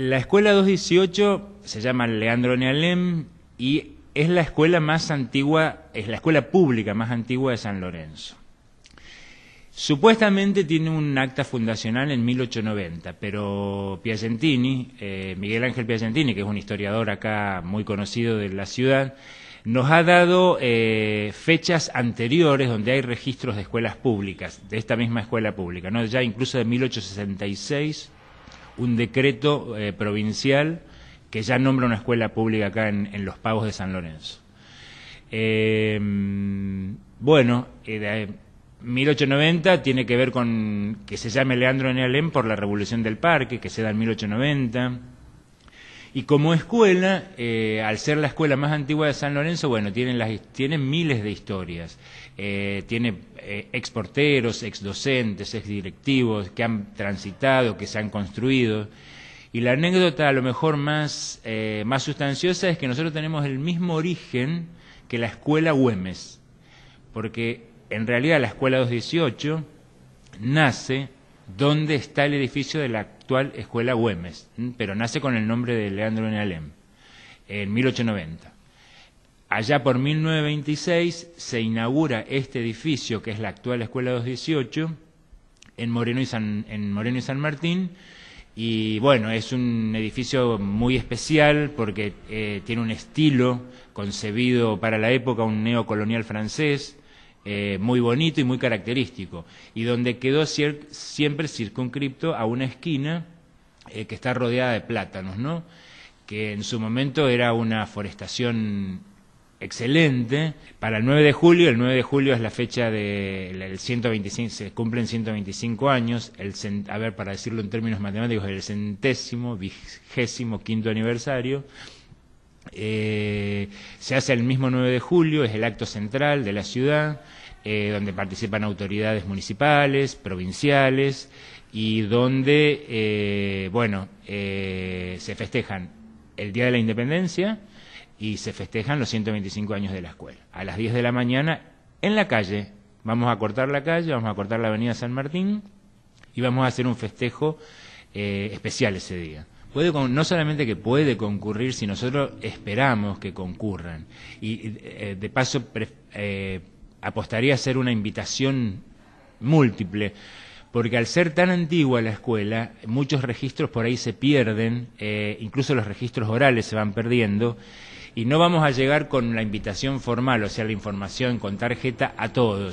La escuela 218 se llama Leandro Nealem y es la escuela más antigua, es la escuela pública más antigua de San Lorenzo. Supuestamente tiene un acta fundacional en 1890, pero Piacentini, eh, Miguel Ángel Piacentini, que es un historiador acá muy conocido de la ciudad, nos ha dado eh, fechas anteriores donde hay registros de escuelas públicas, de esta misma escuela pública, ¿no? ya incluso de 1866 un decreto eh, provincial que ya nombra una escuela pública acá en, los pagos de San Lorenzo. Em, bueno, 1890 eh, eh, tiene que ver con que se llame Leandro Nealén por la revolución del parque, que se da en 1890. Y como escuela, eh, al ser la escuela más antigua de San Lorenzo, bueno, tienen, las, tienen miles de historias. Eh, tiene eh, exporteros, exdocentes, exdirectivos que han transitado, que se han construido. Y la anécdota a lo mejor más, eh, más sustanciosa es que nosotros tenemos el mismo origen que la escuela Güemes. Porque en realidad la escuela 218 nace donde está el edificio de la actual Escuela Güemes, pero nace con el nombre de Leandro Nealem, en 1890. Allá por 1926 se inaugura este edificio, que es la actual Escuela 218, en Moreno y San, en Moreno y San Martín, y bueno, es un edificio muy especial porque eh, tiene un estilo concebido para la época, un neocolonial francés, eh, muy bonito y muy característico, y donde quedó siempre circunscripto a una esquina eh, que está rodeada de plátanos, ¿no? que en su momento era una forestación excelente. Para el 9 de julio, el 9 de julio es la fecha de 125, se cumplen 125 años, el, a ver, para decirlo en términos matemáticos, el centésimo, vigésimo quinto aniversario eh, se hace el mismo 9 de julio, es el acto central de la ciudad, eh, donde participan autoridades municipales, provinciales y donde, eh, bueno, se festejan el Día de la Independencia y se festejan los 125 años de la escuela. A las 10 de la mañana, en la calle, vamos a cortar la calle, vamos a cortar la avenida San Martín y vamos a hacer un festejo especial ese día puede no solamente que puede concurrir, si nosotros esperamos que concurran. Y eh, de paso eh, apostaría a ser una invitación múltiple, porque al ser tan antigua la escuela, muchos registros por ahí se pierden, eh, incluso los registros orales se van perdiendo, y no vamos a llegar con la invitación formal, o sea, la información con tarjeta a todos.